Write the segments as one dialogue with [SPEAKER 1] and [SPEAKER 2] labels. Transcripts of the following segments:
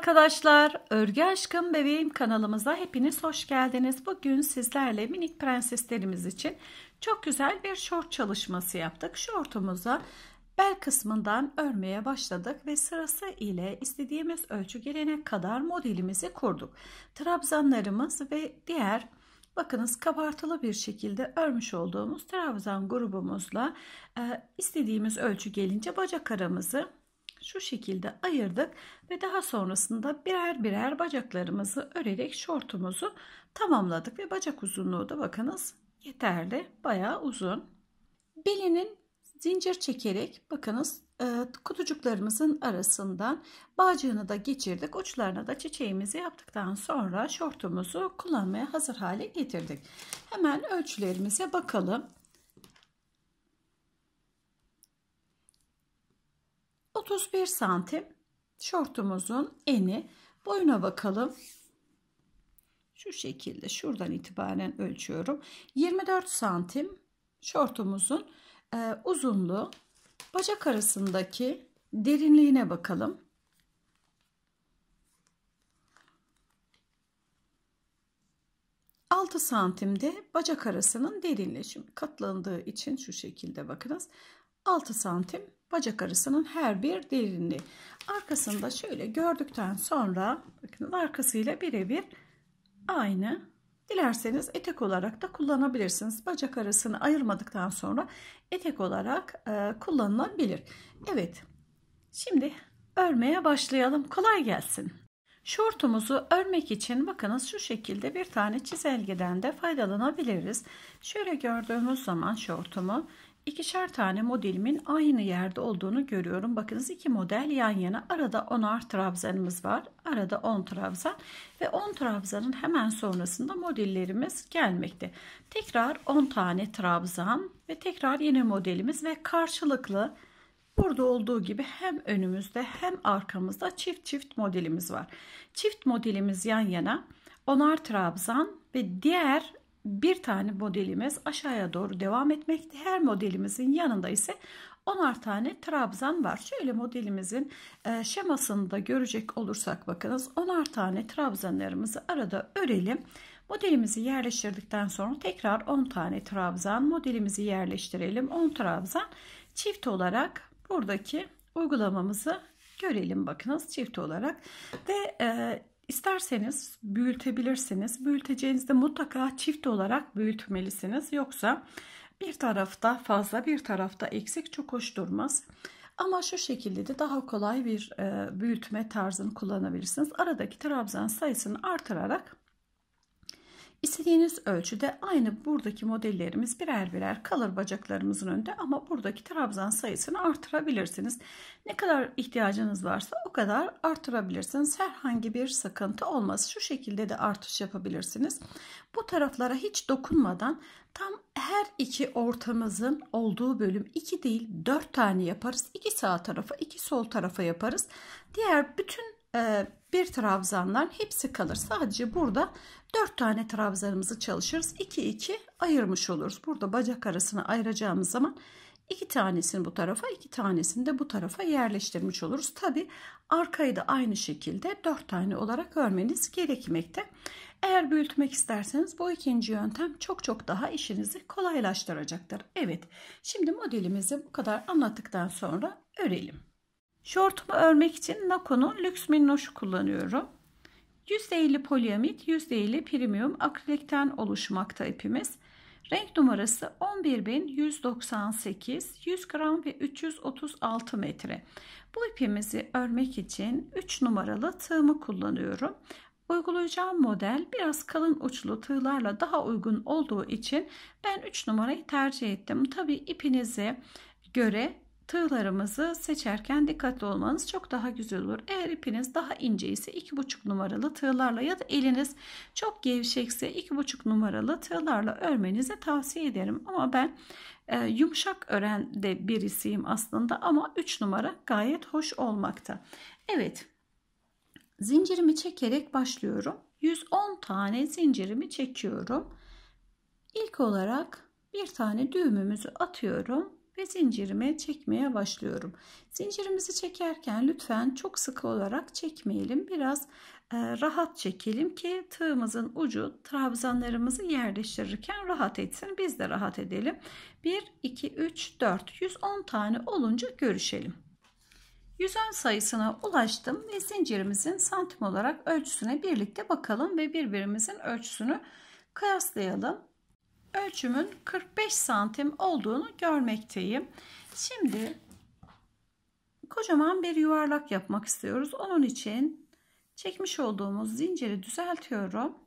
[SPEAKER 1] arkadaşlar, Örgü Aşkım Bebeğim kanalımıza hepiniz hoş geldiniz. Bugün sizlerle minik prenseslerimiz için çok güzel bir şort çalışması yaptık. Şortumuza bel kısmından örmeye başladık ve sırası ile istediğimiz ölçü gelene kadar modelimizi kurduk. Trabzanlarımız ve diğer bakınız kabartılı bir şekilde örmüş olduğumuz trabzan grubumuzla e, istediğimiz ölçü gelince bacak aramızı şu şekilde ayırdık ve daha sonrasında birer birer bacaklarımızı örerek şortumuzu tamamladık ve bacak uzunluğu da bakınız yeterli bayağı uzun belinin zincir çekerek bakınız e, kutucuklarımızın arasından bağcığını da geçirdik. Uçlarına da çiçeğimizi yaptıktan sonra şortumuzu kullanmaya hazır hale getirdik. Hemen ölçülerimize bakalım. 31 santim şortumuzun eni. Boyuna bakalım. Şu şekilde şuradan itibaren ölçüyorum. 24 santim şortumuzun e, uzunluğu. Bacak arasındaki derinliğine bakalım. Altı santimde bacak arasının derinliği. Şimdi katlandığı için şu şekilde bakınız. 6 santim bacak arısının her bir derinliği. Arkasında şöyle gördükten sonra bakın arkasıyla birebir aynı. Dilerseniz etek olarak da kullanabilirsiniz. Bacak arasını ayırmadıktan sonra etek olarak e, kullanılabilir. Evet. Şimdi örmeye başlayalım. Kolay gelsin. Şortumuzu örmek için bakınız şu şekilde bir tane çizelgeden de faydalanabiliriz. Şöyle gördüğümüz zaman şortumu İkişer tane modelimin aynı yerde olduğunu görüyorum. Bakınız iki model yan yana. Arada 10'ar trabzanımız var. Arada 10 trabzan ve 10 trabzanın hemen sonrasında modellerimiz gelmekte. Tekrar 10 tane trabzan ve tekrar yeni modelimiz ve karşılıklı Burada olduğu gibi hem önümüzde hem arkamızda çift çift modelimiz var. Çift modelimiz yan yana onar trabzan ve diğer bir tane modelimiz aşağıya doğru devam etmekte. Her modelimizin yanında ise 10'ar tane trabzan var. Şöyle modelimizin e, şemasını da görecek olursak bakınız 10'ar tane trabzanlarımızı arada örelim. Modelimizi yerleştirdikten sonra tekrar 10 tane trabzan modelimizi yerleştirelim. 10 trabzan çift olarak buradaki uygulamamızı görelim bakınız çift olarak ve e, İsterseniz büyütebilirsiniz. Büyüteceğinizde mutlaka çift olarak büyütmelisiniz. Yoksa bir tarafta fazla bir tarafta eksik çok hoş durmaz. Ama şu şekilde de daha kolay bir e, büyütme tarzını kullanabilirsiniz. Aradaki trabzan sayısını artırarak İstediğiniz ölçüde aynı buradaki modellerimiz birer birer kalır bacaklarımızın önünde ama buradaki trabzan sayısını artırabilirsiniz. Ne kadar ihtiyacınız varsa o kadar artırabilirsiniz. Herhangi bir sıkıntı olmaz. Şu şekilde de artış yapabilirsiniz. Bu taraflara hiç dokunmadan tam her iki ortamızın olduğu bölüm 2 değil 4 tane yaparız. 2 sağ tarafa 2 sol tarafa yaparız. Diğer bütün ee, bir trabzandan hepsi kalır. Sadece burada 4 tane trabzanımızı çalışırız. 2 2 ayırmış oluruz. Burada bacak arasını ayıracağımız zaman 2 tanesini bu tarafa, 2 tanesini de bu tarafa yerleştirmiş oluruz. Tabi arkayı da aynı şekilde 4 tane olarak örmeniz gerekmekte. Eğer büyütmek isterseniz bu ikinci yöntem çok çok daha işinizi kolaylaştıracaktır. Evet şimdi modelimizi bu kadar anlattıktan sonra örelim. Şortumu örmek için Nako'nun lüks minnoşu kullanıyorum. %50 poliamit, %50 premium akrilikten oluşmakta ipimiz. Renk numarası 11198, 100 gram ve 336 metre. Bu ipimizi örmek için 3 numaralı tığımı kullanıyorum. Uygulayacağım model biraz kalın uçlu tığlarla daha uygun olduğu için ben 3 numarayı tercih ettim. Tabi ipinize göre tığlarımızı seçerken dikkatli olmanız çok daha güzel olur. Eğer ipiniz daha ince ise 2,5 numaralı tığlarla ya da eliniz çok gevşekse 2,5 numaralı tığlarla örmenizi tavsiye ederim. Ama ben e, yumuşak ören de birisiyim aslında ama 3 numara gayet hoş olmakta. Evet zincirimi çekerek başlıyorum. 110 tane zincirimi çekiyorum. İlk olarak bir tane düğümümüzü atıyorum ve zincirimi çekmeye başlıyorum. Zincirimizi çekerken lütfen çok sıkı olarak çekmeyelim. Biraz e, rahat çekelim ki tığımızın ucu trabzanlarımızı yerleştirirken rahat etsin. Biz de rahat edelim. 1, 2, 3, 4, 110 tane olunca görüşelim. 110 sayısına ulaştım ve zincirimizin santim olarak ölçüsüne birlikte bakalım ve birbirimizin ölçüsünü kıyaslayalım ölçümün 45 santim olduğunu görmekteyim. Şimdi kocaman bir yuvarlak yapmak istiyoruz. Onun için çekmiş olduğumuz zinciri düzeltiyorum.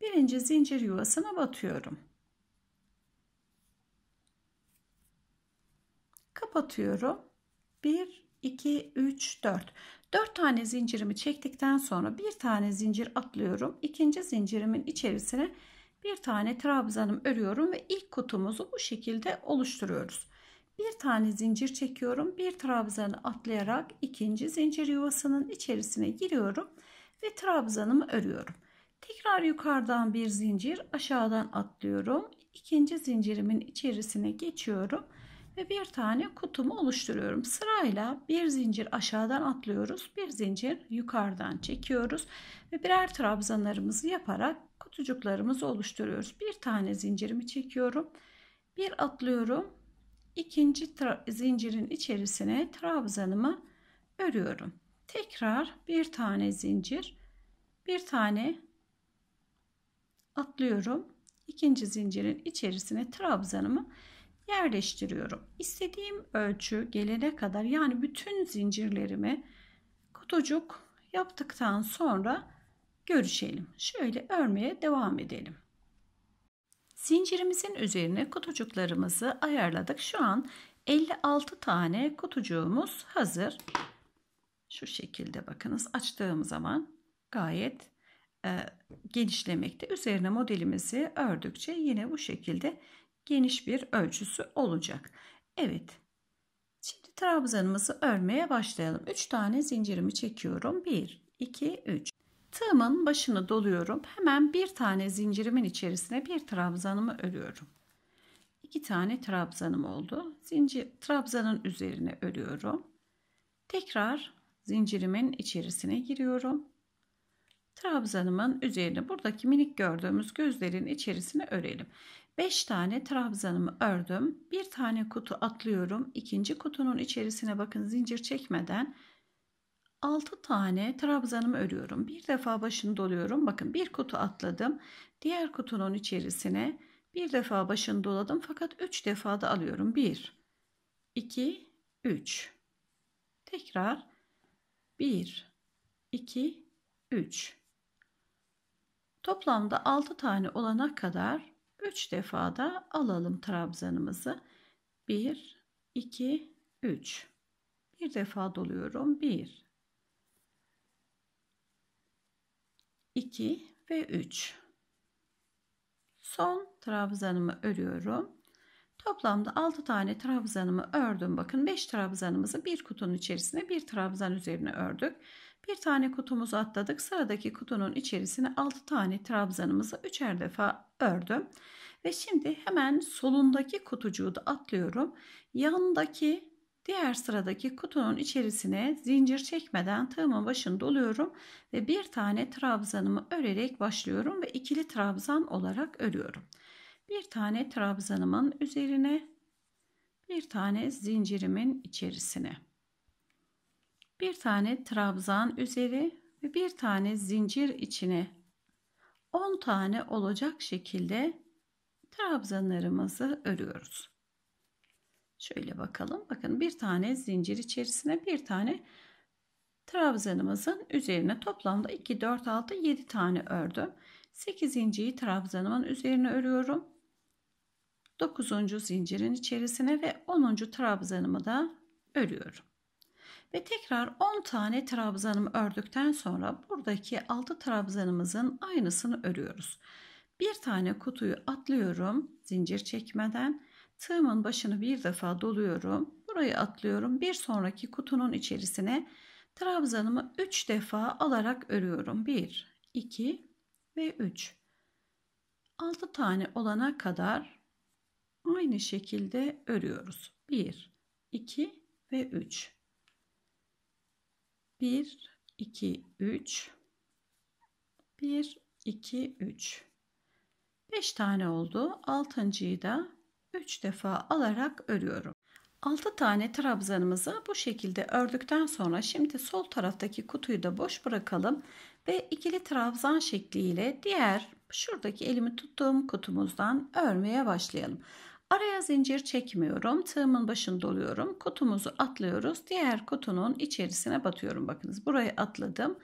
[SPEAKER 1] Birinci zincir yuvasına batıyorum. Kapatıyorum. 1, 2, 3, 4. 4 tane zincirimi çektikten sonra bir tane zincir atlıyorum. İkinci zincirimin içerisine bir tane trabzanım örüyorum ve ilk kutumuzu bu şekilde oluşturuyoruz. Bir tane zincir çekiyorum. Bir trabzanı atlayarak ikinci zincir yuvasının içerisine giriyorum ve trabzanımı örüyorum. Tekrar yukarıdan bir zincir aşağıdan atlıyorum. ikinci zincirimin içerisine geçiyorum ve bir tane kutumu oluşturuyorum. Sırayla bir zincir aşağıdan atlıyoruz. Bir zincir yukarıdan çekiyoruz ve birer trabzanlarımızı yaparak kutucuklarımızı oluşturuyoruz. Bir tane zincirimi çekiyorum. Bir atlıyorum. ikinci zincirin içerisine trabzanımı örüyorum. Tekrar bir tane zincir, bir tane atlıyorum. ikinci zincirin içerisine trabzanımı yerleştiriyorum. İstediğim ölçü gelene kadar yani bütün zincirlerimi kutucuk yaptıktan sonra görüşelim. Şöyle örmeye devam edelim. Zincirimizin üzerine kutucuklarımızı ayarladık. Şu an 56 tane kutucuğumuz hazır. Şu şekilde bakınız açtığım zaman gayet e, genişlemekte. Üzerine modelimizi ördükçe yine bu şekilde geniş bir ölçüsü olacak. Evet. Şimdi trabzanımızı örmeye başlayalım. 3 tane zincirimi çekiyorum. 1, 2, 3. Tığımın başını doluyorum. Hemen bir tane zincirimin içerisine bir trabzanımı örüyorum. İki tane trabzanım oldu. Zincir trabzanın üzerine örüyorum. Tekrar zincirimin içerisine giriyorum. Trabzanımın üzerine buradaki minik gördüğümüz gözlerin içerisine örelim. 5 tane trabzanımı ördüm. Bir tane kutu atlıyorum. İkinci kutunun içerisine bakın zincir çekmeden 6 tane trabzanımı örüyorum. Bir defa başını doluyorum. Bakın bir kutu atladım. Diğer kutunun içerisine bir defa başını doladım. Fakat 3 defa da alıyorum. 1, 2, 3. Tekrar 1, 2, 3. Toplamda 6 tane olana kadar 3 defa da alalım trabzanımızı. 1, 2, 3. Bir defa doluyorum. 1, 2 ve 3. Son trabzanımı örüyorum. Toplamda 6 tane trabzanımı ördüm. Bakın 5 trabzanımızı bir kutunun içerisine bir trabzan üzerine ördük. Bir tane kutumuzu atladık. Sıradaki kutunun içerisine 6 tane trabzanımızı üçer defa ördüm. Ve şimdi hemen solundaki kutucuğu da atlıyorum. Yandaki Diğer sıradaki kutunun içerisine zincir çekmeden tığımın başını doluyorum ve bir tane trabzanımı örerek başlıyorum ve ikili trabzan olarak örüyorum. Bir tane trabzanımın üzerine bir tane zincirimin içerisine bir tane trabzan üzeri ve bir tane zincir içine 10 tane olacak şekilde trabzanlarımızı örüyoruz. Şöyle bakalım. Bakın bir tane zincir içerisine bir tane trabzanımızın üzerine toplamda 2, 4, 6, 7 tane ördüm. 8. trabzanımın üzerine örüyorum. 9. zincirin içerisine ve 10. trabzanımı da örüyorum. Ve tekrar 10 tane trabzanımı ördükten sonra buradaki 6 trabzanımızın aynısını örüyoruz. Bir tane kutuyu atlıyorum zincir çekmeden Tığımın başını bir defa doluyorum. Burayı atlıyorum. Bir sonraki kutunun içerisine trabzanımı 3 defa alarak örüyorum. 1, 2 ve 3. 6 tane olana kadar aynı şekilde örüyoruz. 1, 2 ve 3. 1, 2, 3. 1, 2, 3. 5 tane oldu. Altıncıyı da 3 defa alarak örüyorum. 6 tane trabzanımızı bu şekilde ördükten sonra şimdi sol taraftaki kutuyu da boş bırakalım ve ikili trabzan şekliyle diğer şuradaki elimi tuttuğum kutumuzdan örmeye başlayalım. Araya zincir çekmiyorum. Tığımın başını doluyorum. Kutumuzu atlıyoruz. Diğer kutunun içerisine batıyorum. Bakınız burayı atladım.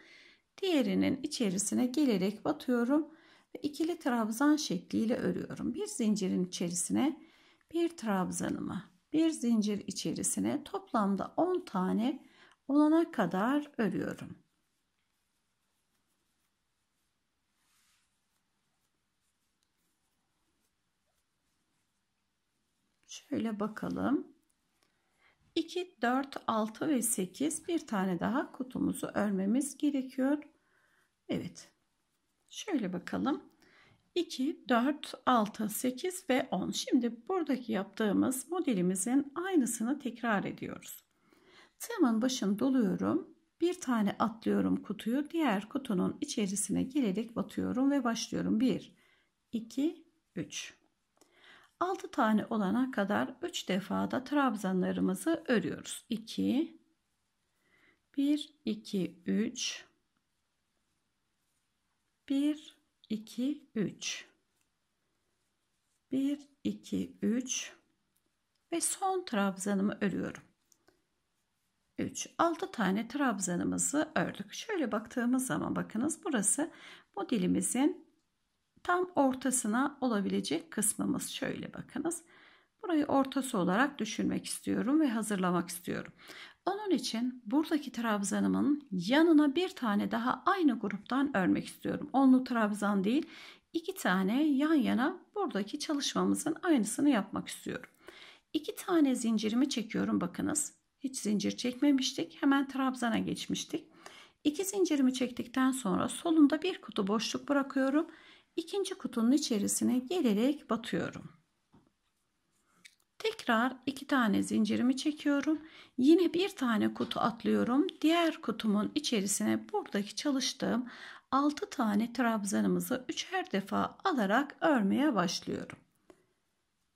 [SPEAKER 1] Diğerinin içerisine gelerek batıyorum. Ve ikili trabzan şekliyle örüyorum. Bir zincirin içerisine bir trabzanımı bir zincir içerisine toplamda 10 tane olana kadar örüyorum. Şöyle bakalım. 2, 4, 6 ve 8 bir tane daha kutumuzu örmemiz gerekiyor. Evet. Şöyle bakalım. 2, 4, 6, 8 ve 10. Şimdi buradaki yaptığımız modelimizin aynısını tekrar ediyoruz. Tığımın başını doluyorum. Bir tane atlıyorum kutuyu. Diğer kutunun içerisine girerek batıyorum ve başlıyorum. 1, 2, 3. 6 tane olana kadar 3 defa da trabzanlarımızı örüyoruz. 2, 1, 2, 3, 1, 2, 3. 1, 2, 3. Ve son trabzanımı örüyorum. 3. 6 tane trabzanımızı ördük. Şöyle baktığımız zaman bakınız burası modelimizin tam ortasına olabilecek kısmımız. Şöyle bakınız. Burayı ortası olarak düşünmek istiyorum ve hazırlamak istiyorum. Onun için buradaki trabzanımın yanına bir tane daha aynı gruptan örmek istiyorum. Onlu trabzan değil iki tane yan yana buradaki çalışmamızın aynısını yapmak istiyorum. İki tane zincirimi çekiyorum bakınız. Hiç zincir çekmemiştik. Hemen trabzana geçmiştik. İki zincirimi çektikten sonra solunda bir kutu boşluk bırakıyorum. İkinci kutunun içerisine gelerek batıyorum tekrar iki tane zincirimi çekiyorum. Yine bir tane kutu atlıyorum. Diğer kutumun içerisine buradaki çalıştığım 6 tane trabzanımızı üçer defa alarak örmeye başlıyorum.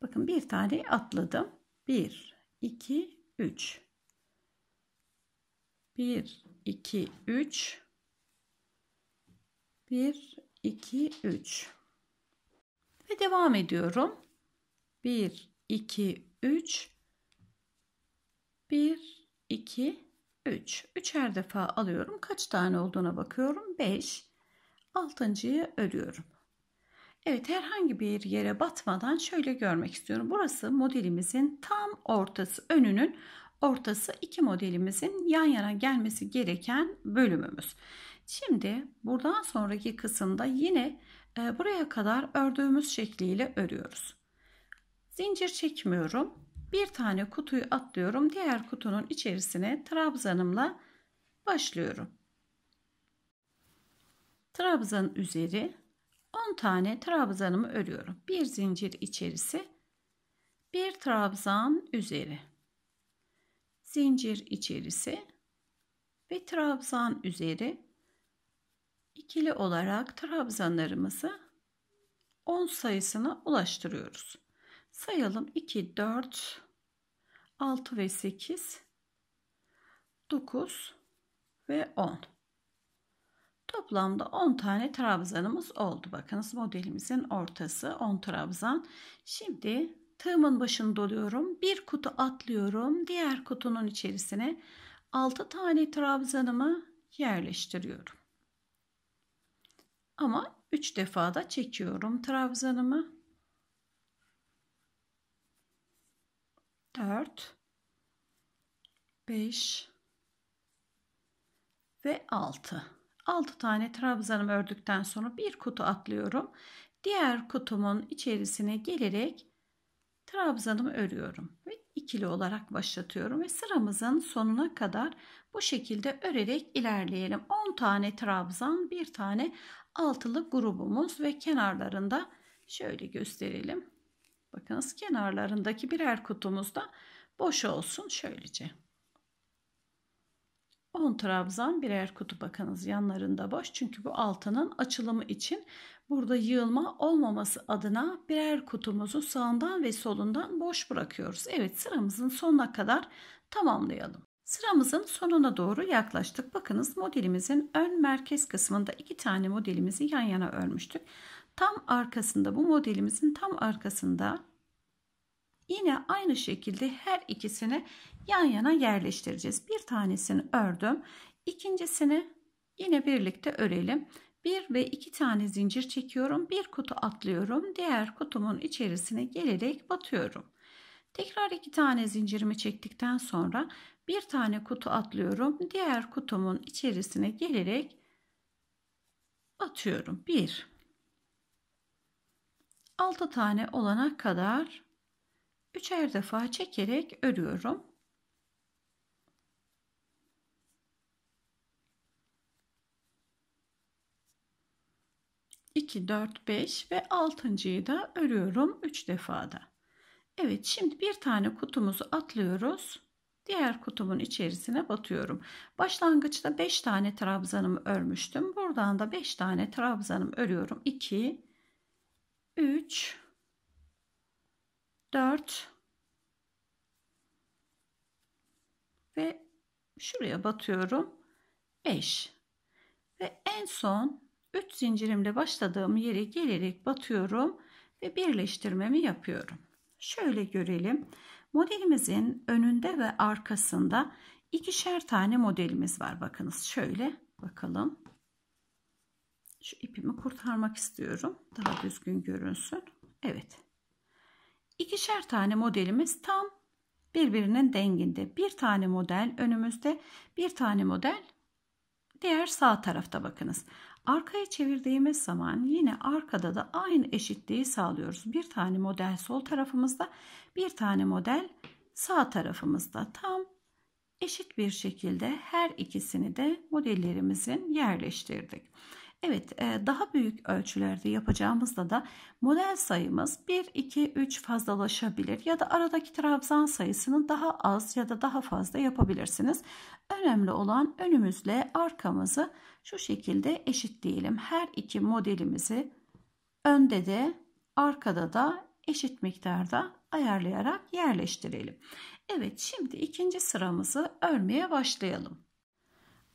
[SPEAKER 1] Bakın bir tane atladım. 1 2 3 1 2 3 1 2 3 ve devam ediyorum. 1 2 3 1 2 3 üçer defa alıyorum. Kaç tane olduğuna bakıyorum? 5 altıncıyı örüyorum. Evet herhangi bir yere batmadan şöyle görmek istiyorum. Burası modelimizin tam ortası, önünün ortası iki modelimizin yan yana gelmesi gereken bölümümüz. Şimdi buradan sonraki kısımda yine e, buraya kadar ördüğümüz şekliyle örüyoruz. Zincir çekmiyorum. Bir tane kutuyu atlıyorum. Diğer kutunun içerisine trabzanımla başlıyorum. Trabzan üzeri 10 tane trabzanımı örüyorum. Bir zincir içerisi, bir trabzan üzeri. Zincir içerisi ve trabzan üzeri ikili olarak trabzanlarımızı 10 sayısına ulaştırıyoruz. Sayalım 2, 4, 6 ve 8, 9 ve 10. Toplamda 10 tane trabzanımız oldu. Bakınız modelimizin ortası 10 trabzan. Şimdi tığımın başını doluyorum. Bir kutu atlıyorum. Diğer kutunun içerisine 6 tane trabzanımı yerleştiriyorum. Ama 3 defa da çekiyorum trabzanımı. 4 5 ve 6. 6 tane trabzanım ördükten sonra bir kutu atlıyorum. Diğer kutumun içerisine gelerek trabzanım örüyorum ve ikili olarak başlatıyorum ve sıramızın sonuna kadar bu şekilde örerek ilerleyelim. 10 tane trabzan, bir tane altılı grubumuz ve kenarlarında şöyle gösterelim. Bakınız kenarlarındaki birer kutumuz da boş olsun şöylece. 10 trabzan birer kutu bakınız yanlarında boş. Çünkü bu altının açılımı için burada yığılma olmaması adına birer kutumuzu sağından ve solundan boş bırakıyoruz. Evet sıramızın sonuna kadar tamamlayalım. Sıramızın sonuna doğru yaklaştık. Bakınız modelimizin ön merkez kısmında iki tane modelimizi yan yana örmüştük tam arkasında bu modelimizin tam arkasında yine aynı şekilde her ikisini yan yana yerleştireceğiz. Bir tanesini ördüm. ikincisini yine birlikte örelim. Bir ve iki tane zincir çekiyorum. Bir kutu atlıyorum. Diğer kutumun içerisine gelerek batıyorum. Tekrar iki tane zincirimi çektikten sonra bir tane kutu atlıyorum. Diğer kutumun içerisine gelerek batıyorum. Bir 6 tane olana kadar üçer defa çekerek örüyorum. İki, dört, beş ve altıncıyı da örüyorum üç defada. Evet şimdi bir tane kutumuzu atlıyoruz. Diğer kutumun içerisine batıyorum. Başlangıçta 5 tane trabzanımı örmüştüm. Buradan da 5 tane trabzanım örüyorum. 2 3 4 ve şuraya batıyorum 5 ve en son 3 zincirimle başladığım yere gelerek batıyorum ve birleştirmemi yapıyorum. Şöyle görelim. Modelimizin önünde ve arkasında ikişer tane modelimiz var. Bakınız şöyle bakalım. Şu ipimi kurtarmak istiyorum. Daha düzgün görünsün. Evet. ikişer tane modelimiz tam birbirinin denginde. Bir tane model önümüzde, bir tane model diğer sağ tarafta bakınız. Arkaya çevirdiğimiz zaman yine arkada da aynı eşitliği sağlıyoruz. Bir tane model sol tarafımızda, bir tane model sağ tarafımızda. Tam eşit bir şekilde her ikisini de modellerimizin yerleştirdik. Evet e, daha büyük ölçülerde yapacağımızda da model sayımız 1, 2, 3 fazlalaşabilir ya da aradaki trabzan sayısını daha az ya da daha fazla yapabilirsiniz. Önemli olan önümüzle arkamızı şu şekilde eşitleyelim. Her iki modelimizi önde de arkada da eşit miktarda ayarlayarak yerleştirelim. Evet şimdi ikinci sıramızı örmeye başlayalım.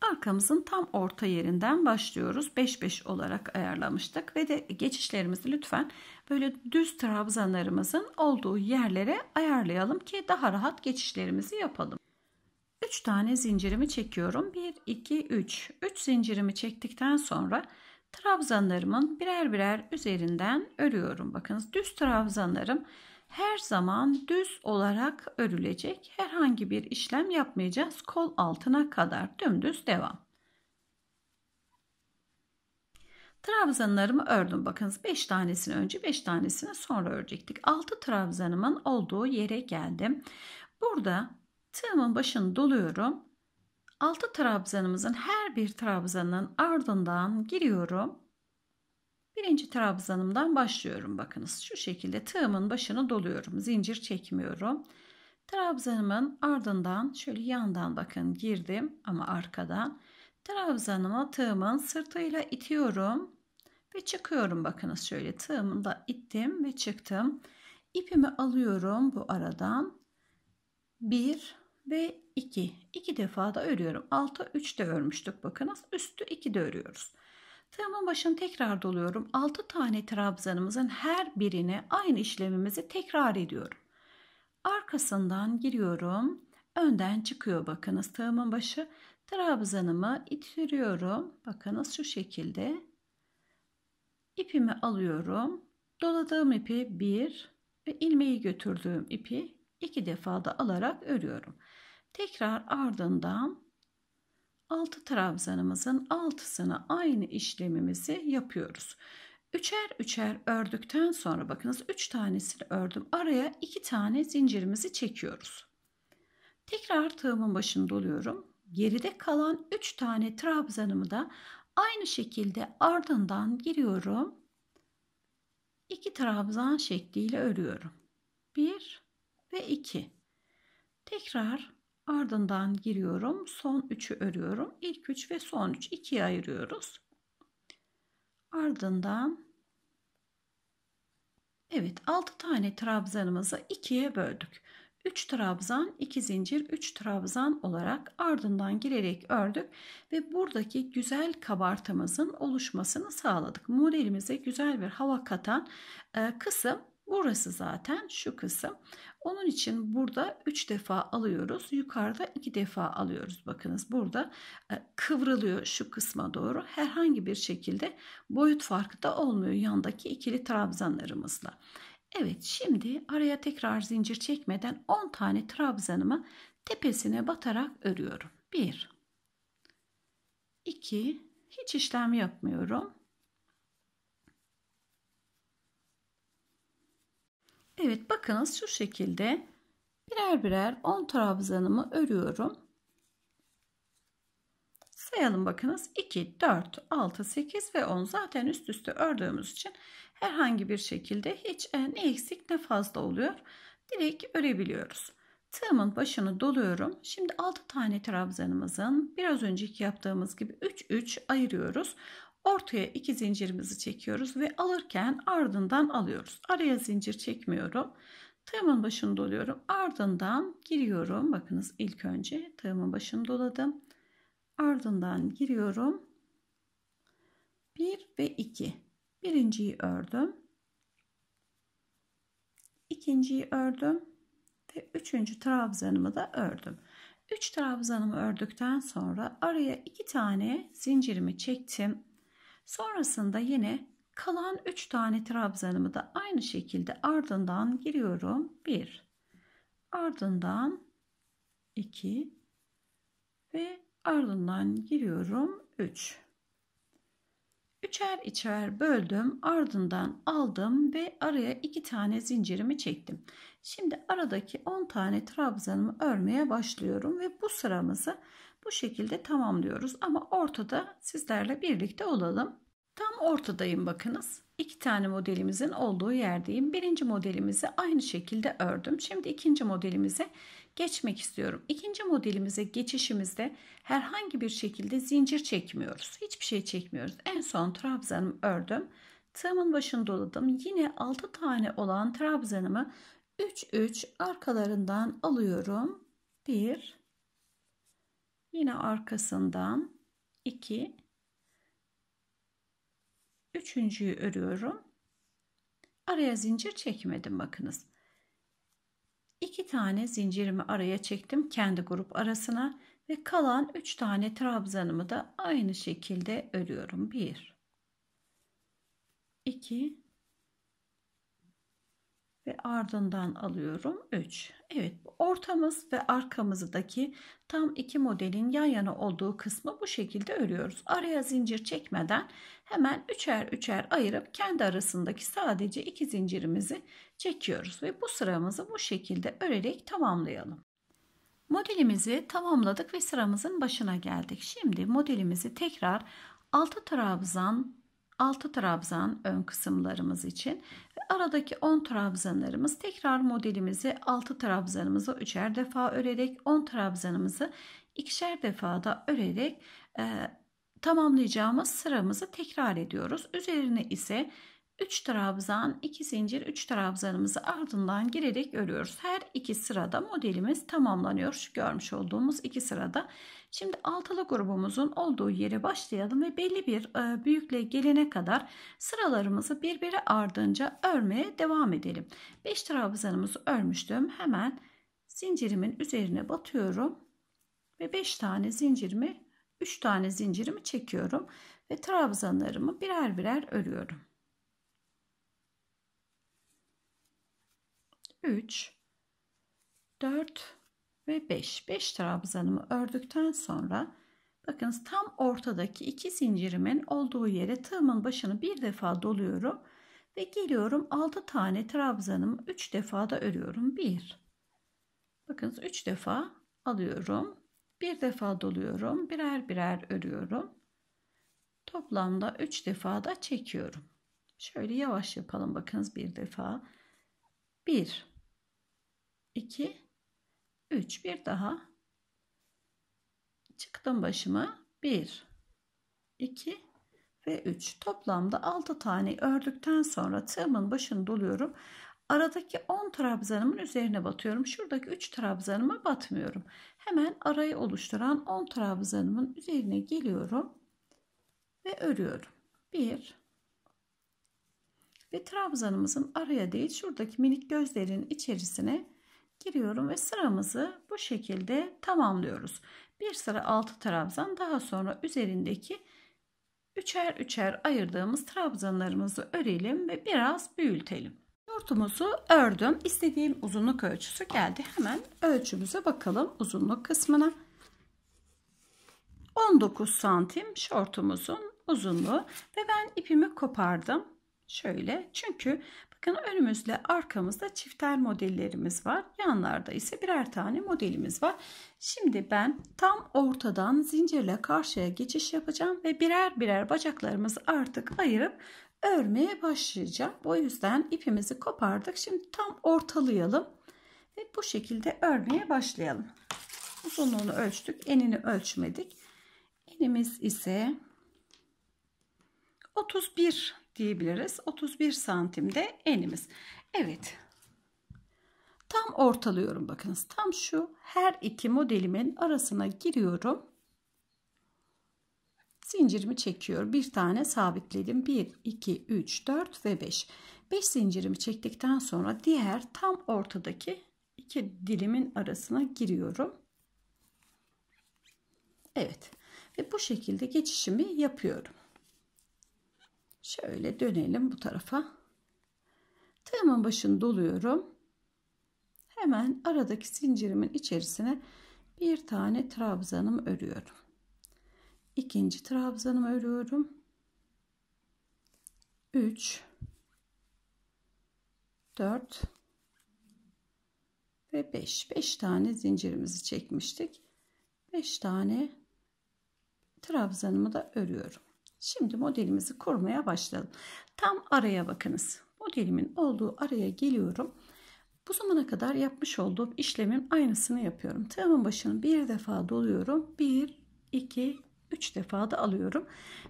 [SPEAKER 1] Arkamızın tam orta yerinden başlıyoruz. 5-5 olarak ayarlamıştık ve de geçişlerimizi lütfen böyle düz trabzanlarımızın olduğu yerlere ayarlayalım ki daha rahat geçişlerimizi yapalım. 3 tane zincirimi çekiyorum. 1, 2, 3. 3 zincirimi çektikten sonra trabzanlarımın birer birer üzerinden örüyorum. Bakınız düz trabzanlarım her zaman düz olarak örülecek. Herhangi bir işlem yapmayacağız. Kol altına kadar dümdüz devam. Trabzanlarımı ördüm. Bakınız 5 tanesini önce 5 tanesini sonra örecektik. 6 trabzanımın olduğu yere geldim. Burada tığımın başını doluyorum. 6 trabzanımızın her bir trabzanın ardından giriyorum Birinci trabzanımdan başlıyorum bakınız. Şu şekilde tığımın başını doluyorum. Zincir çekmiyorum. Trabzanımın ardından şöyle yandan bakın girdim ama arkadan. Trabzanımı tığımın sırtıyla itiyorum ve çıkıyorum. Bakınız şöyle tığımı da ittim ve çıktım. İpimi alıyorum bu aradan. 1 ve 2. 2 defa da örüyorum. Alta 3 de örmüştük bakınız. Üstü 2 de örüyoruz. Tığımın başını tekrar doluyorum. 6 tane trabzanımızın her birine aynı işlemimizi tekrar ediyorum. Arkasından giriyorum. Önden çıkıyor bakınız tığımın başı. Trabzanımı itiriyorum. Bakınız şu şekilde. İpimi alıyorum. Doladığım ipi 1 ve ilmeği götürdüğüm ipi 2 defa da alarak örüyorum. Tekrar ardından altı trabzanımızın altısına aynı işlemimizi yapıyoruz. Üçer üçer ördükten sonra bakınız üç tanesini ördüm. Araya iki tane zincirimizi çekiyoruz. Tekrar tığımın başını doluyorum. Geride kalan üç tane trabzanımı da aynı şekilde ardından giriyorum. İki trabzan şekliyle örüyorum. Bir ve iki. Tekrar Ardından giriyorum. Son üçü örüyorum. İlk üç ve son üç ikiye ayırıyoruz. Ardından Evet 6 tane trabzanımızı ikiye böldük. 3 trabzan 2 zincir 3 trabzan olarak ardından girerek ördük ve buradaki güzel kabartımızın oluşmasını sağladık. Modelimize güzel bir hava katan e, kısım Burası zaten şu kısım. Onun için burada 3 defa alıyoruz. Yukarıda 2 defa alıyoruz. Bakınız burada e, kıvrılıyor şu kısma doğru. Herhangi bir şekilde boyut farkı da olmuyor yandaki ikili trabzanlarımızla. Evet şimdi araya tekrar zincir çekmeden 10 tane trabzanımı tepesine batarak örüyorum. 1 2 hiç işlem yapmıyorum. Evet bakınız şu şekilde birer birer 10 trabzanımı örüyorum. Sayalım bakınız 2, 4, 6, 8 ve 10 zaten üst üste ördüğümüz için herhangi bir şekilde hiç e, ne eksik ne fazla oluyor. Direkt örebiliyoruz. Tığımın başını doluyorum. Şimdi 6 tane trabzanımızın biraz önceki yaptığımız gibi 3-3 ayırıyoruz. Ortaya iki zincirimizi çekiyoruz ve alırken ardından alıyoruz. Araya zincir çekmiyorum. Tığımın başını doluyorum. Ardından giriyorum. Bakınız ilk önce tığımın başını doladım. Ardından giriyorum. 1 ve 2. Birinciyi ördüm. ikinciyi ördüm. Ve üçüncü trabzanımı da ördüm. 3 trabzanımı ördükten sonra araya 2 tane zincirimi çektim. Sonrasında yine kalan 3 tane trabzanımı da aynı şekilde ardından giriyorum. 1 ardından 2 ve ardından giriyorum 3. Üçer içer böldüm ardından aldım ve araya iki tane zincirimi çektim. Şimdi aradaki 10 tane trabzanımı örmeye başlıyorum ve bu sıramızı bu şekilde tamamlıyoruz ama ortada sizlerle birlikte olalım. Tam ortadayım bakınız. İki tane modelimizin olduğu yerdeyim. Birinci modelimizi aynı şekilde ördüm. Şimdi ikinci modelimize geçmek istiyorum. İkinci modelimize geçişimizde herhangi bir şekilde zincir çekmiyoruz. Hiçbir şey çekmiyoruz. En son trabzanımı ördüm. Tığımın başını doladım. Yine 6 tane olan trabzanımı 3-3 arkalarından alıyorum. 1 Yine arkasından 2 üçüncüyü örüyorum. Araya zincir çekmedim bakınız. İki tane zincirimi araya çektim kendi grup arasına ve kalan üç tane trabzanımı da aynı şekilde örüyorum. Bir, iki ve ardından alıyorum 3. Evet ortamız ve arkamızdaki tam iki modelin yan yana olduğu kısmı bu şekilde örüyoruz. Araya zincir çekmeden hemen üçer üçer ayırıp kendi arasındaki sadece iki zincirimizi çekiyoruz ve bu sıramızı bu şekilde örerek tamamlayalım. Modelimizi tamamladık ve sıramızın başına geldik. Şimdi modelimizi tekrar altı trabzan 6 trabzan ön kısımlarımız için ve aradaki 10 trabzanlarımız tekrar modelimizi 6 trabzanımızı üçer defa örerek 10 trabzanımızı defa da örerek e, tamamlayacağımız sıramızı tekrar ediyoruz. Üzerine ise 3 trabzan 2 zincir 3 trabzanımızı ardından girerek örüyoruz. Her iki sırada modelimiz tamamlanıyor. Şu görmüş olduğumuz iki sırada. Şimdi altılı grubumuzun olduğu yere başlayalım ve belli bir e, büyüklüğe gelene kadar sıralarımızı birbiri ardınca örmeye devam edelim. 5 trabzanımızı örmüştüm. Hemen zincirimin üzerine batıyorum ve 5 tane zincirimi 3 tane zincirimi çekiyorum ve trabzanlarımı birer birer örüyorum. 3, 4 ve 5. 5 trabzanımı ördükten sonra bakınız tam ortadaki iki zincirimin olduğu yere tığımın başını bir defa doluyorum ve geliyorum 6 tane trabzanımı 3 defa da örüyorum. 1 Bakınız 3 defa alıyorum. Bir defa doluyorum. Birer birer örüyorum. Toplamda 3 defa da çekiyorum. Şöyle yavaş yapalım. Bakınız bir defa. 1 2 3 bir daha çıktım başıma 1 2 ve 3 toplamda 6 tane ördükten sonra tığımın başını doluyorum aradaki 10 trabzanımın üzerine batıyorum şuradaki 3 trabzanıma batmıyorum hemen arayı oluşturan 10 trabzanımın üzerine geliyorum ve örüyorum 1 ve trabzanımızın araya değil şuradaki minik gözlerin içerisine giriyorum ve sıramızı bu şekilde tamamlıyoruz. Bir sıra altı trabzan daha sonra üzerindeki üçer üçer ayırdığımız trabzanlarımızı örelim ve biraz büyütelim. Yortumuzu ördüm. İstediğim uzunluk ölçüsü geldi. Hemen ölçümüze bakalım uzunluk kısmına. 19 santim şortumuzun uzunluğu ve ben ipimi kopardım. Şöyle çünkü Bakın önümüzde arkamızda çifter modellerimiz var. Yanlarda ise birer tane modelimiz var. Şimdi ben tam ortadan zincirle karşıya geçiş yapacağım ve birer birer bacaklarımızı artık ayırıp örmeye başlayacağım. O yüzden ipimizi kopardık. Şimdi tam ortalayalım ve bu şekilde örmeye başlayalım. Uzunluğunu ölçtük, enini ölçmedik. Enimiz ise 31 diyebiliriz. 31 santim de enimiz. Evet. Tam ortalıyorum bakınız. Tam şu her iki modelimin arasına giriyorum. Zincirimi çekiyorum. Bir tane sabitledim. 1, 2, 3, 4 ve 5. 5 zincirimi çektikten sonra diğer tam ortadaki iki dilimin arasına giriyorum. Evet. Ve bu şekilde geçişimi yapıyorum. Şöyle dönelim bu tarafa. Tığımın başını doluyorum. Hemen aradaki zincirimin içerisine bir tane trabzanımı örüyorum. İkinci trabzanımı örüyorum. 3 4 ve 5. 5 tane zincirimizi çekmiştik. 5 tane trabzanımı da örüyorum. Şimdi modelimizi kurmaya başlayalım. Tam araya bakınız. Modelimin olduğu araya geliyorum. Bu zamana kadar yapmış olduğum işlemin aynısını yapıyorum. Tığımın başını bir defa doluyorum. 1, 2, 3 defa da alıyorum.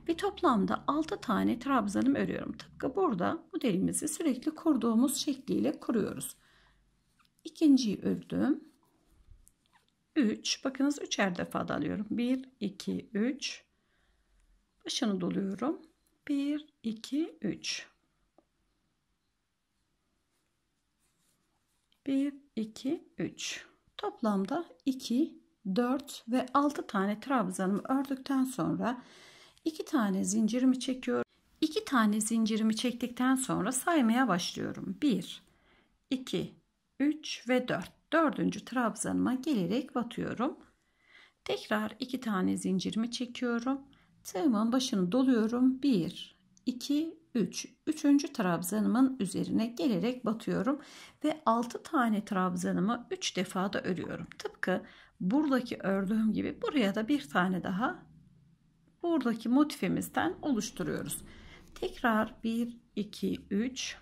[SPEAKER 1] Ve toplamda 6 tane trabzanım örüyorum. Tıpkı burada modelimizi sürekli kurduğumuz şekliyle kuruyoruz. İkinciyi ördüm. 3. Bakınız üçer defa da alıyorum. 1, 2, 3, başını doluyorum. 1 2 3 1 2 3 toplamda 2 4 ve 6 tane trabzanımı ördükten sonra 2 tane zincirimi çekiyorum. 2 tane zincirimi çektikten sonra saymaya başlıyorum. 1 2 3 ve 4. Dördüncü trabzanıma gelerek batıyorum. Tekrar 2 tane zincirimi çekiyorum Tığımın başını doluyorum. 1, 2, 3. Üçüncü trabzanımın üzerine gelerek batıyorum. Ve 6 tane trabzanımı 3 da örüyorum. Tıpkı buradaki ördüğüm gibi buraya da bir tane daha buradaki motifimizden oluşturuyoruz. Tekrar 1, 2, 3,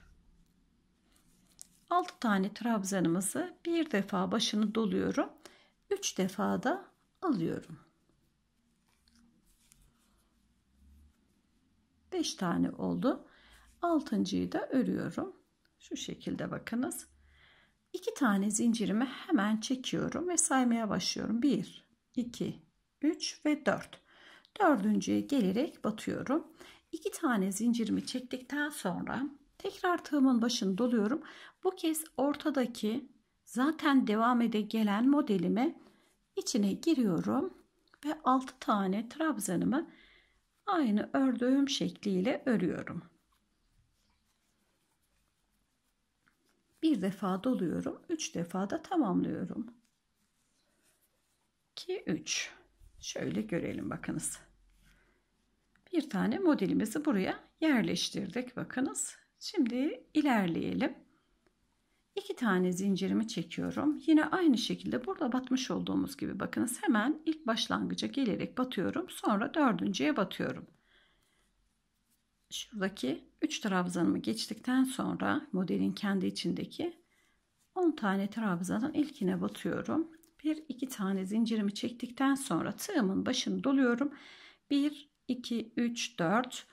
[SPEAKER 1] 6 tane trabzanımızı bir defa başını doluyorum. 3 defa da alıyorum. 5 tane oldu. Altıncıyı da örüyorum. Şu şekilde bakınız. 2 tane zincirimi hemen çekiyorum ve saymaya başlıyorum. 1, 2, 3 ve 4. Dördüncüye gelerek batıyorum. 2 tane zincirimi çektikten sonra tekrar tığımın başını doluyorum. Bu kez ortadaki zaten devam ede gelen modelimi içine giriyorum ve 6 tane trabzanımı aynı ördüğüm şekliyle örüyorum. Bir defa doluyorum, üç defa da tamamlıyorum. 2 3. Şöyle görelim bakınız. Bir tane modelimizi buraya yerleştirdik bakınız. Şimdi ilerleyelim iki tane zincirimi çekiyorum. Yine aynı şekilde burada batmış olduğumuz gibi bakınız hemen ilk başlangıca gelerek batıyorum. Sonra dördüncüye batıyorum. Şuradaki 3 trabzanımı geçtikten sonra modelin kendi içindeki 10 tane trabzanın ilkine batıyorum. Bir iki tane zincirimi çektikten sonra tığımın başını doluyorum. 1 2 3 4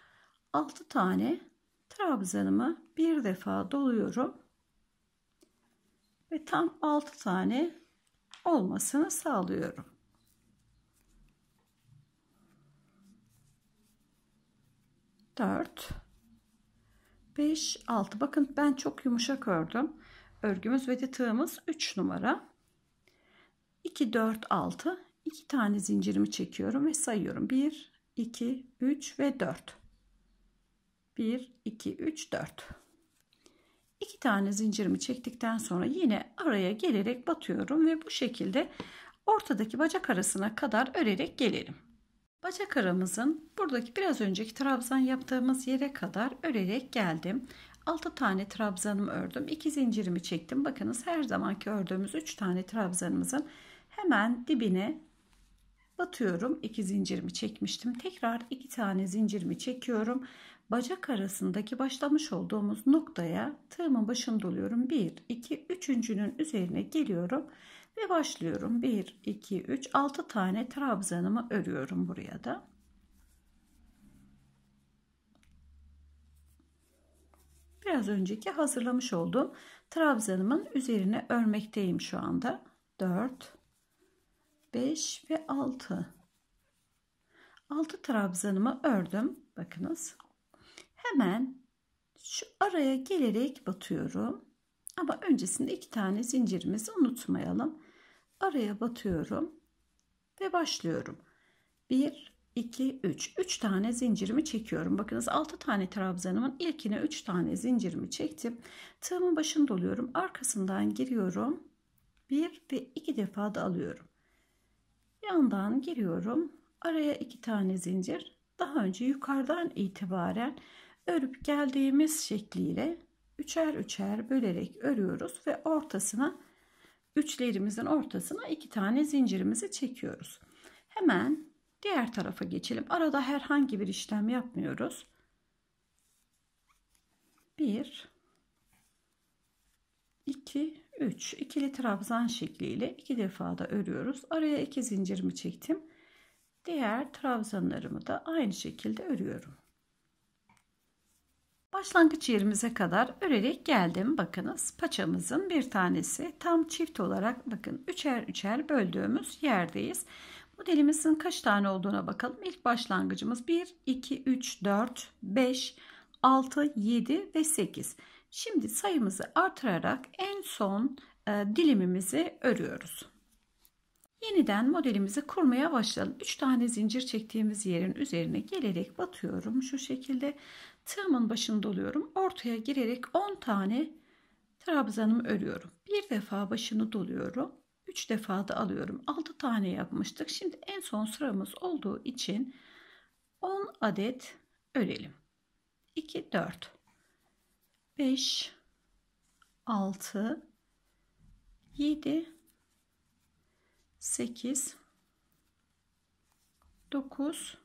[SPEAKER 1] 6 tane trabzanımı bir defa doluyorum ve tam 6 tane olmasını sağlıyorum. Dört, beş, altı. Bakın ben çok yumuşak ördüm. Örgümüz ve tığımız üç numara. İki, dört, altı. İki tane zincirimi çekiyorum ve sayıyorum. Bir, iki, üç ve 4. 1, 2, 3, dört. İki tane zincirimi çektikten sonra yine araya gelerek batıyorum ve bu şekilde ortadaki bacak arasına kadar örerek gelelim. Bacak aramızın buradaki biraz önceki trabzan yaptığımız yere kadar örerek geldim. 6 tane trabzanımı ördüm. 2 zincirimi çektim. Bakınız her zamanki ördüğümüz 3 tane trabzanımızın hemen dibine batıyorum. 2 zincirimi çekmiştim. Tekrar 2 tane zincirimi çekiyorum bacak arasındaki başlamış olduğumuz noktaya tığımın başını doluyorum. 1, 2, 3.'nün üzerine geliyorum ve başlıyorum. 1, 2, 3, 6 tane trabzanımı örüyorum buraya da. Biraz önceki hazırlamış olduğum trabzanımın üzerine örmekteyim şu anda. 4, 5 ve 6. 6 trabzanımı ördüm. Bakınız hemen şu araya gelerek batıyorum. Ama öncesinde iki tane zincirimizi unutmayalım. Araya batıyorum ve başlıyorum. 1 2 3 3 tane zincirimi çekiyorum. Bakınız 6 tane trabzanımın ilkine 3 tane zincirimi çektim. Tığımın başını doluyorum. Arkasından giriyorum. 1 ve 2 defa da alıyorum. Yandan giriyorum. Araya 2 tane zincir. Daha önce yukarıdan itibaren örüp geldiğimiz şekliyle üçer üçer bölerek örüyoruz ve ortasına üçlerimizin ortasına iki tane zincirimizi çekiyoruz. Hemen diğer tarafa geçelim. Arada herhangi bir işlem yapmıyoruz. 1 2 3 ikili trabzan şekliyle iki defa da örüyoruz. Araya iki zincirimi çektim. Diğer trabzanlarımı da aynı şekilde örüyorum. Başlangıç yerimize kadar örerek geldim. Bakınız paçamızın bir tanesi tam çift olarak bakın üçer üçer böldüğümüz yerdeyiz. Modelimizin kaç tane olduğuna bakalım. İlk başlangıcımız 1, 2, 3, 4, 5, 6, 7 ve 8. Şimdi sayımızı artırarak en son e, dilimimizi örüyoruz. Yeniden modelimizi kurmaya başlayalım. 3 tane zincir çektiğimiz yerin üzerine gelerek batıyorum şu şekilde tığımın başını doluyorum. Ortaya girerek 10 tane trabzanımı örüyorum. Bir defa başını doluyorum. 3 defa da alıyorum. 6 tane yapmıştık. Şimdi en son sıramız olduğu için 10 adet örelim. 2 4 5 6 7 8 9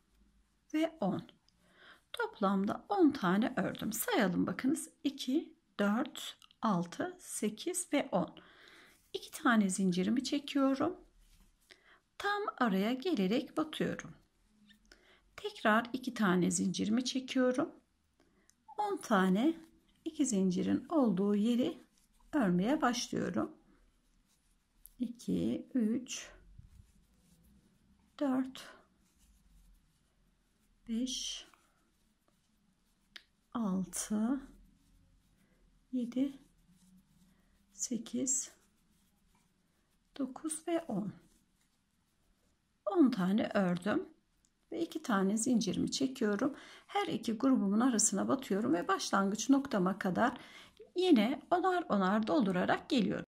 [SPEAKER 1] ve 10 Toplamda 10 tane ördüm. Sayalım bakınız. 2, 4, 6, 8 ve 10. 2 tane zincirimi çekiyorum. Tam araya gelerek batıyorum. Tekrar 2 tane zincirimi çekiyorum. 10 tane 2 zincirin olduğu yeri örmeye başlıyorum. 2, 3, 4, 5, 6 7 8 9 ve 10 10 tane ördüm ve 2 tane zincirimi çekiyorum. Her iki grubumun arasına batıyorum ve başlangıç noktama kadar yine onar onar doldurarak geliyorum.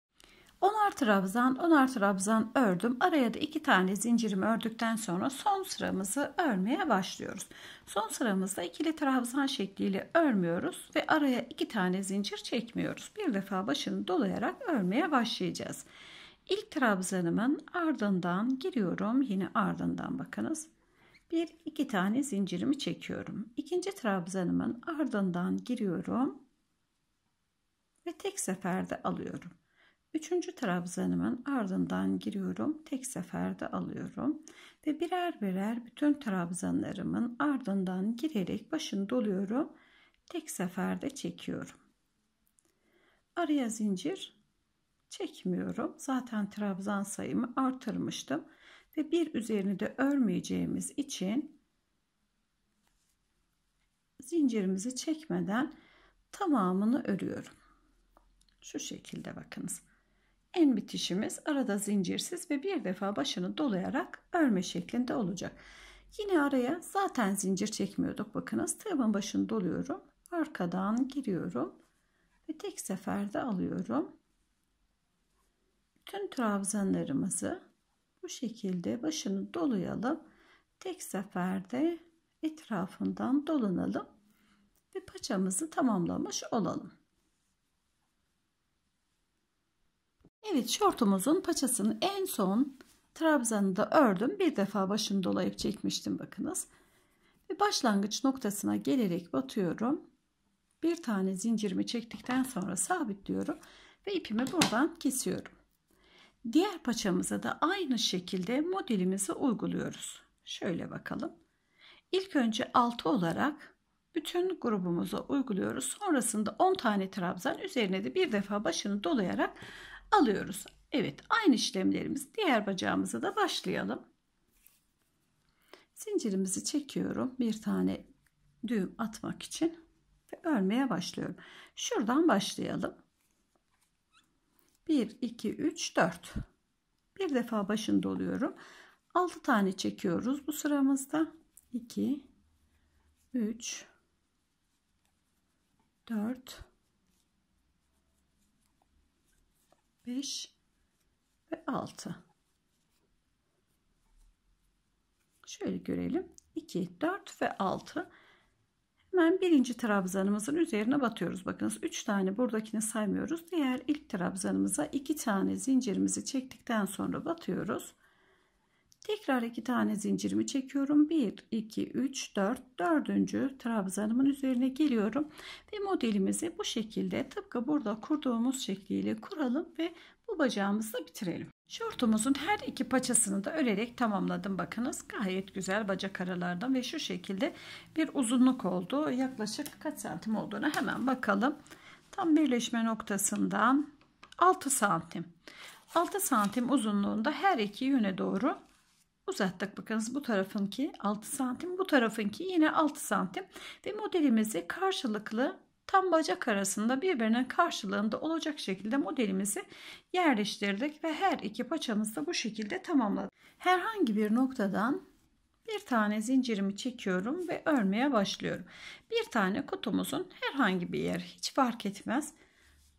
[SPEAKER 1] Onar trabzan, onar trabzan ördüm. Araya da iki tane zincirimi ördükten sonra son sıramızı örmeye başlıyoruz. Son sıramızda ikili trabzan şekliyle örmüyoruz ve araya iki tane zincir çekmiyoruz. Bir defa başını dolayarak örmeye başlayacağız. İlk trabzanımın ardından giriyorum. Yine ardından bakınız. Bir iki tane zincirimi çekiyorum. İkinci trabzanımın ardından giriyorum ve tek seferde alıyorum. Üçüncü trabzanımın ardından giriyorum. Tek seferde alıyorum. Ve birer birer bütün trabzanlarımın ardından girerek başını doluyorum. Tek seferde çekiyorum. Araya zincir çekmiyorum. Zaten trabzan sayımı artırmıştım. Ve bir üzerini de örmeyeceğimiz için zincirimizi çekmeden tamamını örüyorum. Şu şekilde bakınız. En bitişimiz arada zincirsiz ve bir defa başını dolayarak örme şeklinde olacak. Yine araya zaten zincir çekmiyorduk bakınız. Tığımın başını doluyorum. Arkadan giriyorum. Ve tek seferde alıyorum. Bütün trabzanlarımızı bu şekilde başını dolayalım. Tek seferde etrafından dolanalım ve paçamızı tamamlamış olalım. Evet şortumuzun paçasını en son trabzanı da ördüm. Bir defa başını dolayıp çekmiştim bakınız. Ve başlangıç noktasına gelerek batıyorum. Bir tane zincirimi çektikten sonra sabitliyorum ve ipimi buradan kesiyorum. Diğer paçamıza da aynı şekilde modelimizi uyguluyoruz. Şöyle bakalım. İlk önce 6 olarak bütün grubumuza uyguluyoruz. Sonrasında 10 tane trabzan üzerine de bir defa başını dolayarak alıyoruz. Evet aynı işlemlerimiz diğer bacağımıza da başlayalım. Zincirimizi çekiyorum. Bir tane düğüm atmak için ve örmeye başlıyorum. Şuradan başlayalım. 1 2 3 4. Bir defa başında oluyorum. 6 tane çekiyoruz bu sıramızda. 2 3 4 5 ve 6. Şöyle görelim. 2, 4 ve 6. Hemen birinci trabzanımızın üzerine batıyoruz. Bakınız 3 tane buradakini saymıyoruz. Diğer ilk trabzanımıza 2 tane zincirimizi çektikten sonra batıyoruz. Tekrar iki tane zincirimi çekiyorum. 1, 2, 3, 4, dördüncü trabzanımın üzerine geliyorum. Ve modelimizi bu şekilde tıpkı burada kurduğumuz şekliyle kuralım ve bu bacağımızı da bitirelim. Şortumuzun her iki paçasını da örerek tamamladım. Bakınız gayet güzel bacak aralardan ve şu şekilde bir uzunluk oldu. Yaklaşık kaç santim olduğunu hemen bakalım. Tam birleşme noktasından 6 santim. 6 santim uzunluğunda her iki yöne doğru uzattık. Bakınız bu tarafınki 6 santim bu tarafınki yine 6 santim ve modelimizi karşılıklı tam bacak arasında birbirine karşılığında olacak şekilde modelimizi yerleştirdik ve her iki paçamızı da bu şekilde tamamladık. Herhangi bir noktadan bir tane zincirimi çekiyorum ve örmeye başlıyorum. Bir tane kutumuzun herhangi bir yer hiç fark etmez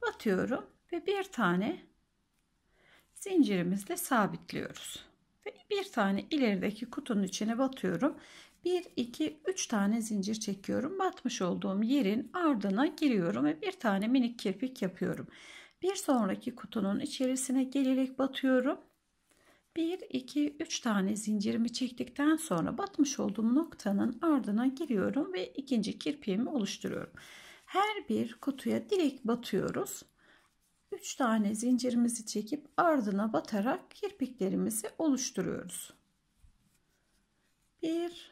[SPEAKER 1] batıyorum ve bir tane zincirimizle sabitliyoruz bir tane ilerideki kutunun içine batıyorum. 1, 2, 3 tane zincir çekiyorum. Batmış olduğum yerin ardına giriyorum ve bir tane minik kirpik yapıyorum. Bir sonraki kutunun içerisine gelerek batıyorum. 1, 2, 3 tane zincirimi çektikten sonra batmış olduğum noktanın ardına giriyorum ve ikinci kirpiğimi oluşturuyorum. Her bir kutuya direkt batıyoruz. 3 tane zincirimizi çekip ardına batarak kirpiklerimizi oluşturuyoruz. 1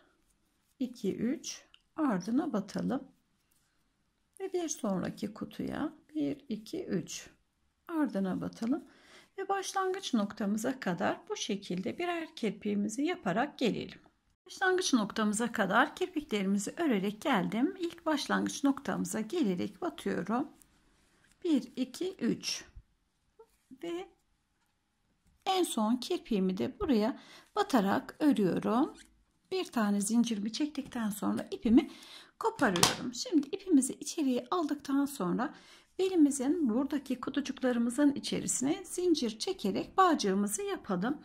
[SPEAKER 1] 2 3 ardına batalım. Ve bir sonraki kutuya 1 2 3 ardına batalım ve başlangıç noktamıza kadar bu şekilde birer kirpiğimizi yaparak gelelim. Başlangıç noktamıza kadar kirpiklerimizi örerek geldim. İlk başlangıç noktamıza gelerek batıyorum. 1 2 3 ve en son kirpiğimi de buraya batarak örüyorum bir tane zincirimi çektikten sonra ipimi koparıyorum şimdi ipimizi içeriye aldıktan sonra belimizin buradaki kutucuklarımızın içerisine zincir çekerek bağcığımızı yapalım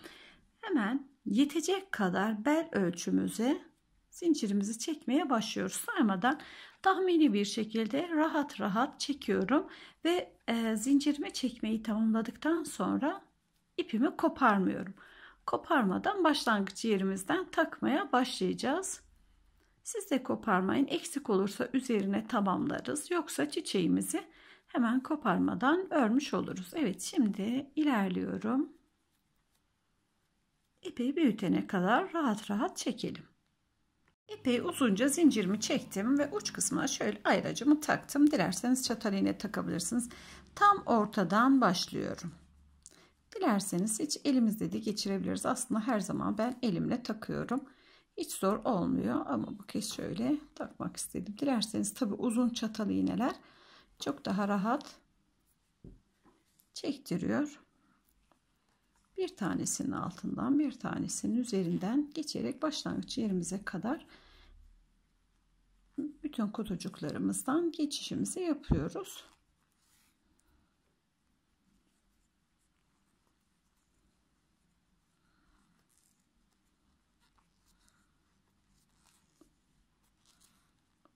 [SPEAKER 1] hemen yetecek kadar bel ölçümüze zincirimizi çekmeye başlıyoruz. Sarmadan tahmini bir şekilde rahat rahat çekiyorum ve e, zincirimi çekmeyi tamamladıktan sonra ipimi koparmıyorum. Koparmadan başlangıç yerimizden takmaya başlayacağız. Siz de koparmayın. Eksik olursa üzerine tamamlarız. Yoksa çiçeğimizi hemen koparmadan örmüş oluruz. Evet şimdi ilerliyorum. İpi büyütene kadar rahat rahat çekelim. İpeyi uzunca zincirimi çektim ve uç kısmına şöyle ayracımı taktım. Dilerseniz çatal iğne takabilirsiniz. Tam ortadan başlıyorum. Dilerseniz hiç elimizle de geçirebiliriz. Aslında her zaman ben elimle takıyorum. Hiç zor olmuyor ama bu kez şöyle takmak istedim. Dilerseniz tabi uzun çatal iğneler çok daha rahat çektiriyor bir tanesinin altından bir tanesinin üzerinden geçerek başlangıç yerimize kadar bütün kutucuklarımızdan geçişimizi yapıyoruz.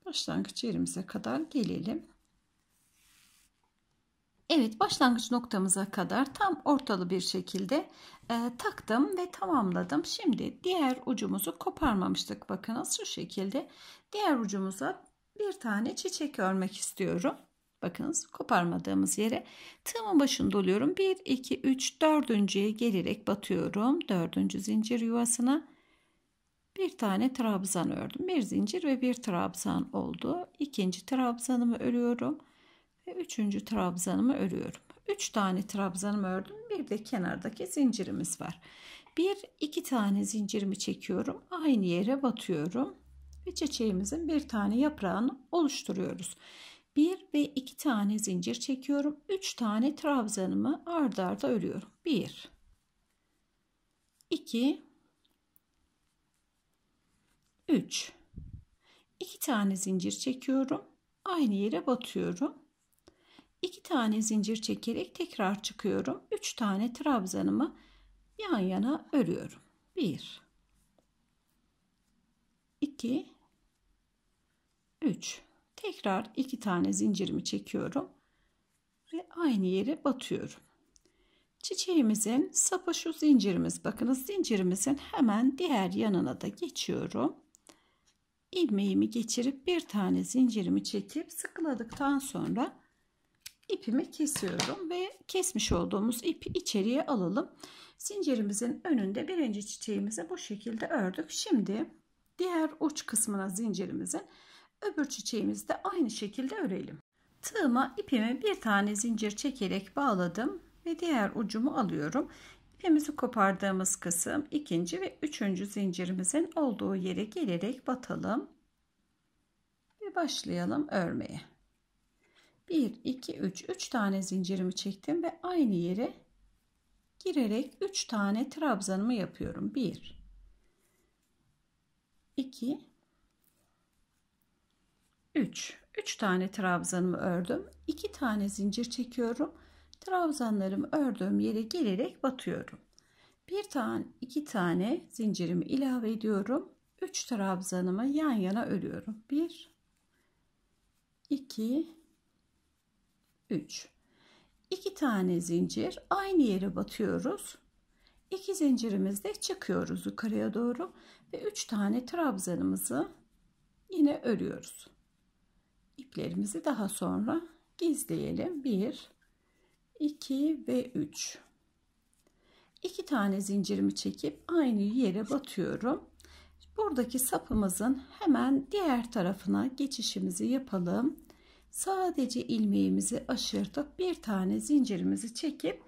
[SPEAKER 1] Başlangıç yerimize kadar gelelim. Evet başlangıç noktamıza kadar tam ortalı bir şekilde e, taktım ve tamamladım. Şimdi diğer ucumuzu koparmamıştık. Bakınız şu şekilde diğer ucumuza bir tane çiçek örmek istiyorum. Bakınız koparmadığımız yere tığımın başını doluyorum. 1, 2, 3, 4.ye gelerek batıyorum. 4. zincir yuvasına bir tane trabzan ördüm. Bir zincir ve bir trabzan oldu. İkinci trabzanımı örüyorum ve üçüncü trabzanımı örüyorum. Üç tane trabzanım ördüm. Bir de kenardaki zincirimiz var. Bir iki tane zincirimi çekiyorum. Aynı yere batıyorum. Ve çiçeğimizin bir tane yaprağını oluşturuyoruz. Bir ve iki tane zincir çekiyorum. Üç tane trabzanımı ardarda arda örüyorum. Bir, iki, üç. İki tane zincir çekiyorum. Aynı yere batıyorum 2 tane zincir çekerek tekrar çıkıyorum. 3 tane trabzanımı yan yana örüyorum. 1 2 3 tekrar 2 tane zincirimi çekiyorum ve aynı yere batıyorum. Çiçeğimizin sapı şu zincirimiz. Bakınız zincirimizin hemen diğer yanına da geçiyorum. Ilmeğimi geçirip bir tane zincirimi çekip sıkıladıktan sonra ipimi kesiyorum ve kesmiş olduğumuz ipi içeriye alalım. Zincirimizin önünde birinci çiçeğimizi bu şekilde ördük. Şimdi diğer uç kısmına zincirimizin öbür çiçeğimizi de aynı şekilde örelim. Tığıma ipimi bir tane zincir çekerek bağladım ve diğer ucumu alıyorum. İpimizi kopardığımız kısım ikinci ve üçüncü zincirimizin olduğu yere gelerek batalım ve başlayalım örmeye. 1, 2, 3, 3 tane zincirimi çektim ve aynı yere girerek 3 tane trabzanımı yapıyorum. 1, 2, 3. 3 tane trabzanımı ördüm. 2 tane zincir çekiyorum. Trabzanlarımı ördüğüm yere gelerek batıyorum. Bir tane, iki tane zincirimi ilave ediyorum. 3 trabzanımı yan yana örüyorum. 1 2 3. 2 tane zincir aynı yere batıyoruz. 2 zincirimizde çıkıyoruz yukarıya doğru ve 3 tane trabzanımızı yine örüyoruz. İplerimizi daha sonra gizleyelim. 1 2 ve 3. 2 tane zincirimi çekip aynı yere batıyorum. Buradaki sapımızın hemen diğer tarafına geçişimizi yapalım. Sadece ilmeğimizi aşırtıp bir tane zincirimizi çekip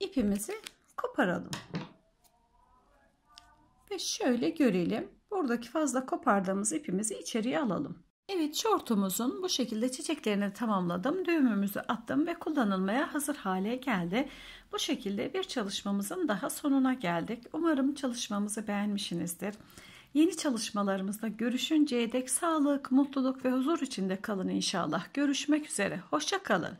[SPEAKER 1] ipimizi koparalım. Ve şöyle görelim. Buradaki fazla kopardığımız ipimizi içeriye alalım. Evet şortumuzun bu şekilde çiçeklerini tamamladım. Düğümümüzü attım ve kullanılmaya hazır hale geldi. Bu şekilde bir çalışmamızın daha sonuna geldik. Umarım çalışmamızı beğenmişsinizdir. Yeni çalışmalarımızda görüşünceye dek sağlık, mutluluk ve huzur içinde kalın inşallah. Görüşmek üzere. hoşçakalın.